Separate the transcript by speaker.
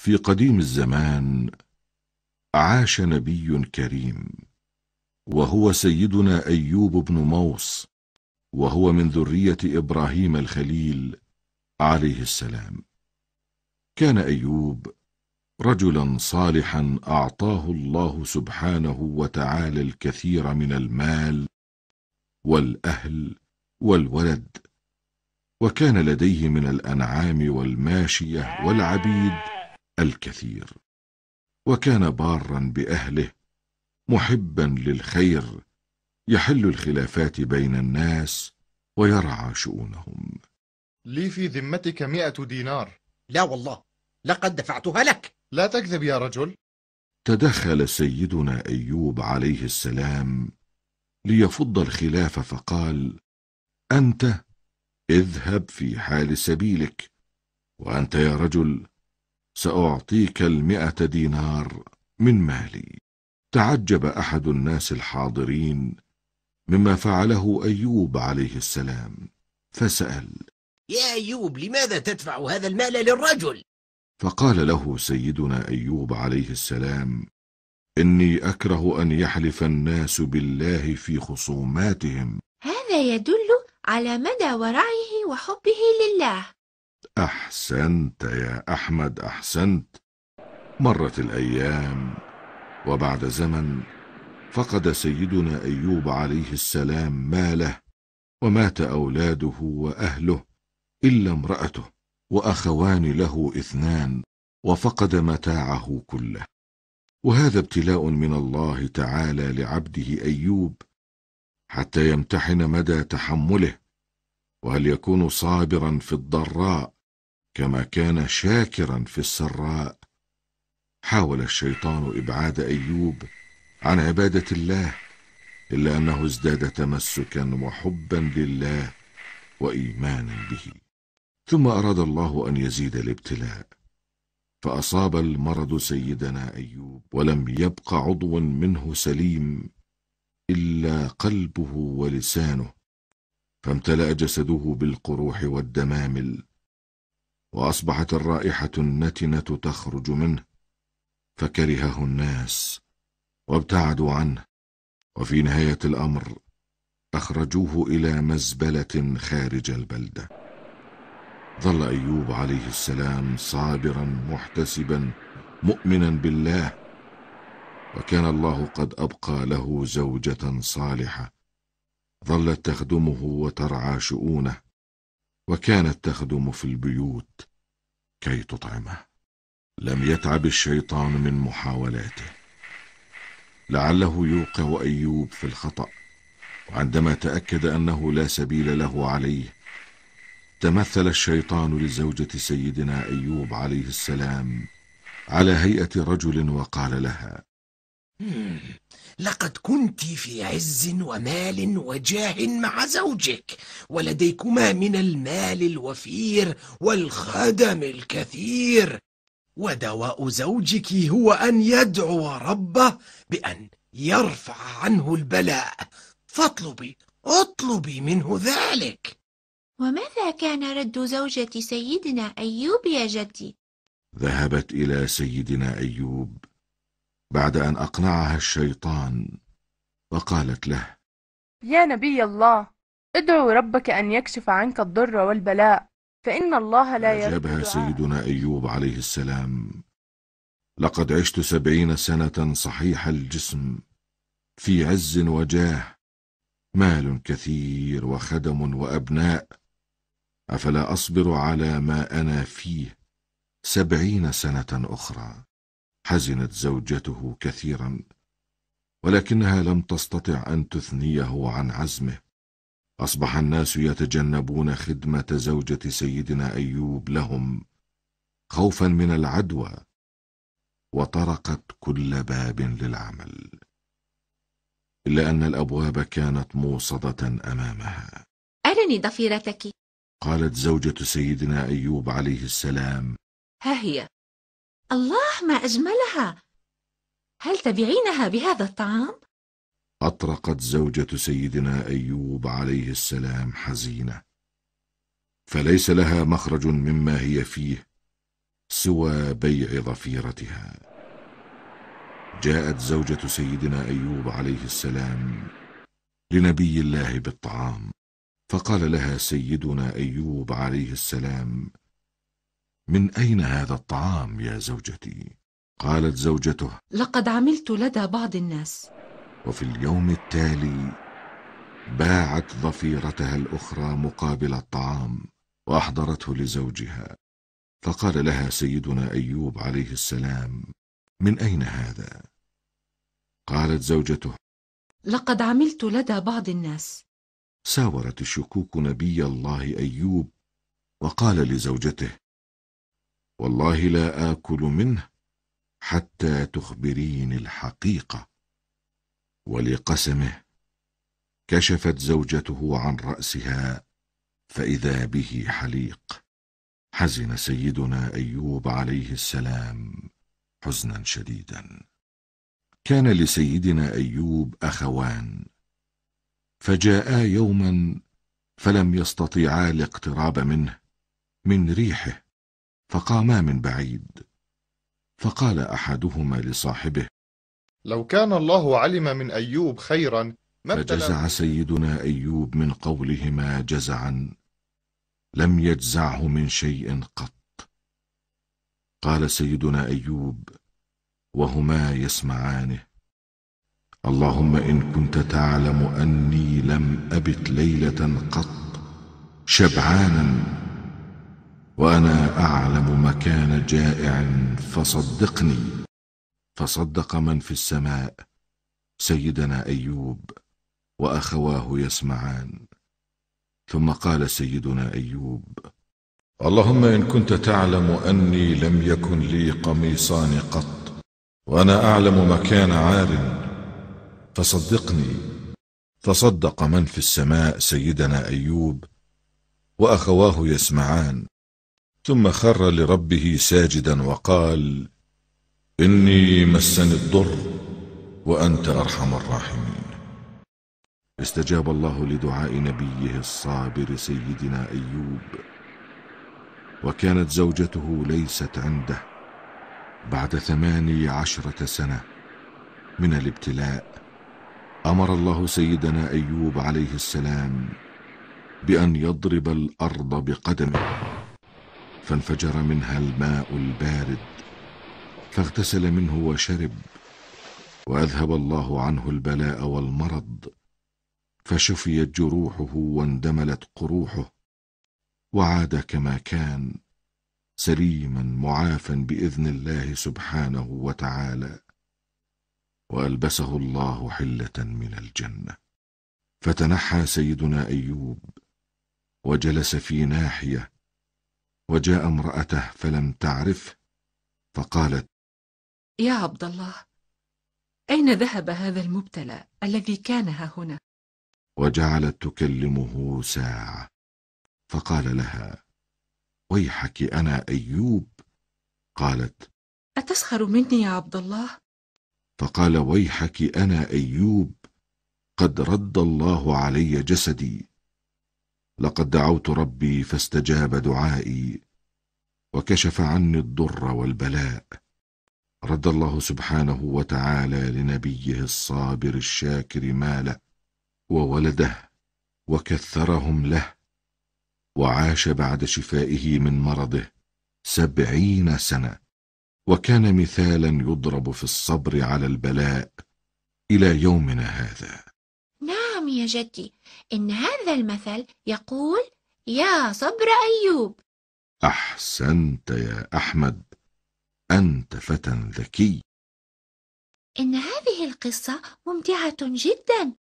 Speaker 1: في قديم الزمان عاش نبي كريم وهو سيدنا أيوب بن موص وهو من ذرية إبراهيم الخليل عليه السلام كان أيوب رجلا صالحا أعطاه الله سبحانه وتعالى الكثير من المال والأهل والولد وكان لديه من الأنعام والماشية والعبيد الكثير وكان بارا بأهله محبا للخير يحل الخلافات بين الناس ويرعى شؤونهم لي في ذمتك مئة دينار لا والله لقد دفعتها لك لا تكذب يا رجل تدخل سيدنا أيوب عليه السلام ليفض الخلاف فقال أنت اذهب في حال سبيلك وأنت يا رجل سأعطيك المئة دينار من مالي تعجب أحد الناس الحاضرين مما فعله أيوب عليه السلام فسأل يا أيوب لماذا تدفع هذا المال للرجل؟ فقال له سيدنا أيوب عليه السلام إني أكره أن يحلف الناس بالله في خصوماتهم هذا يدل على مدى ورعه وحبه لله أحسنت يا أحمد أحسنت مرت الأيام وبعد زمن فقد سيدنا أيوب عليه السلام ماله ومات أولاده وأهله إلا امرأته وأخوان له اثنان وفقد متاعه كله وهذا ابتلاء من الله تعالى لعبده أيوب حتى يمتحن مدى تحمله وهل يكون صابرا في الضراء كما كان شاكرا في السراء حاول الشيطان إبعاد أيوب عن عبادة الله إلا أنه ازداد تمسكا وحبا لله وإيمانا به ثم أراد الله أن يزيد الابتلاء فأصاب المرض سيدنا أيوب ولم يبق عضو منه سليم إلا قلبه ولسانه فامتلأ جسده بالقروح والدمامل وأصبحت الرائحة النتنة تخرج منه فكرهه الناس وابتعدوا عنه وفي نهاية الأمر أخرجوه إلى مزبلة خارج البلدة ظل أيوب عليه السلام صابرا محتسبا مؤمنا بالله وكان الله قد أبقى له زوجة صالحة ظلت تخدمه وترعى شؤونه وكانت تخدم في البيوت كي تطعمه لم يتعب الشيطان من محاولاته لعله يوقع أيوب في الخطأ وعندما تأكد أنه لا سبيل له عليه تمثل الشيطان لزوجة سيدنا أيوب عليه السلام على هيئة رجل وقال لها لقد كنت في عز ومال وجاه مع زوجك ولديكما من المال الوفير والخدم الكثير ودواء زوجك هو أن يدعو ربه بأن يرفع عنه البلاء فاطلبي اطلبي منه ذلك وماذا كان رد زوجة سيدنا أيوب يا جدي؟ ذهبت إلى سيدنا أيوب بعد أن أقنعها الشيطان وقالت له يا نبي الله ادعو ربك أن يكشف عنك الضر والبلاء فإن الله لا يرد أجابها سيدنا أيوب عليه السلام لقد عشت سبعين سنة صحيح الجسم في عز وجاه مال كثير وخدم وأبناء أفلا أصبر على ما أنا فيه سبعين سنة أخرى حزنت زوجته كثيرا ولكنها لم تستطع أن تثنيه عن عزمه أصبح الناس يتجنبون خدمة زوجة سيدنا أيوب لهم خوفا من العدوى وطرقت كل باب للعمل إلا أن الأبواب كانت موصدة أمامها أرني ضفيرتك قالت زوجة سيدنا أيوب عليه السلام ها هي الله ما أجملها هل تبيعينها بهذا الطعام؟ أطرقت زوجة سيدنا أيوب عليه السلام حزينة فليس لها مخرج مما هي فيه سوى بيع ظفيرتها جاءت زوجة سيدنا أيوب عليه السلام لنبي الله بالطعام فقال لها سيدنا أيوب عليه السلام من أين هذا الطعام يا زوجتي؟ قالت زوجته لقد عملت لدى بعض الناس وفي اليوم التالي باعت ظفيرتها الأخرى مقابل الطعام وأحضرته لزوجها فقال لها سيدنا أيوب عليه السلام من أين هذا؟ قالت زوجته لقد عملت لدى بعض الناس ساورت الشكوك نبي الله أيوب وقال لزوجته والله لا آكل منه حتى تخبريني الحقيقة ولقسمه كشفت زوجته عن رأسها فإذا به حليق حزن سيدنا أيوب عليه السلام حزنا شديدا كان لسيدنا أيوب أخوان فجاءا يوما فلم يستطيعا الاقتراب منه من ريحه فقاما من بعيد فقال أحدهما لصاحبه لو كان الله علم من أيوب خيرا ما فجزع سيدنا أيوب من قولهما جزعا لم يجزعه من شيء قط قال سيدنا أيوب وهما يسمعانه اللهم إن كنت تعلم أني لم أبت ليلة قط شبعانا وأنا أعلم مكان جائع فصدقني فصدق من في السماء سيدنا أيوب وأخواه يسمعان ثم قال سيدنا أيوب اللهم إن كنت تعلم أني لم يكن لي قميصان قط وأنا أعلم مكان عار فصدقني فصدق من في السماء سيدنا أيوب وأخواه يسمعان ثم خر لربه ساجدا وقال إني مسني الضر وأنت أرحم الراحمين استجاب الله لدعاء نبيه الصابر سيدنا أيوب وكانت زوجته ليست عنده بعد ثماني عشرة سنة من الابتلاء أمر الله سيدنا أيوب عليه السلام بأن يضرب الأرض بقدمه فانفجر منها الماء البارد فاغتسل منه وشرب واذهب الله عنه البلاء والمرض فشفيت جروحه واندملت قروحه وعاد كما كان سليما معافا باذن الله سبحانه وتعالى والبسه الله حله من الجنه فتنحى سيدنا ايوب وجلس في ناحيه وجاء امرأته فلم تعرفه فقالت يا عبد الله أين ذهب هذا المبتلى الذي كان ها هنا؟ وجعلت تكلمه ساعة فقال لها ويحك أنا أيوب قالت أتسخر مني يا عبد الله؟ فقال ويحك أنا أيوب قد رد الله علي جسدي لقد دعوت ربي فاستجاب دعائي وكشف عني الضر والبلاء رد الله سبحانه وتعالى لنبيه الصابر الشاكر ماله وولده وكثرهم له وعاش بعد شفائه من مرضه سبعين سنة وكان مثالا يضرب في الصبر على البلاء إلى يومنا هذا نعم يا جدي إن هذا المثل يقول يا صبر أيوب أحسنت يا أحمد أنت فتى ذكي إن هذه القصة ممتعة جدا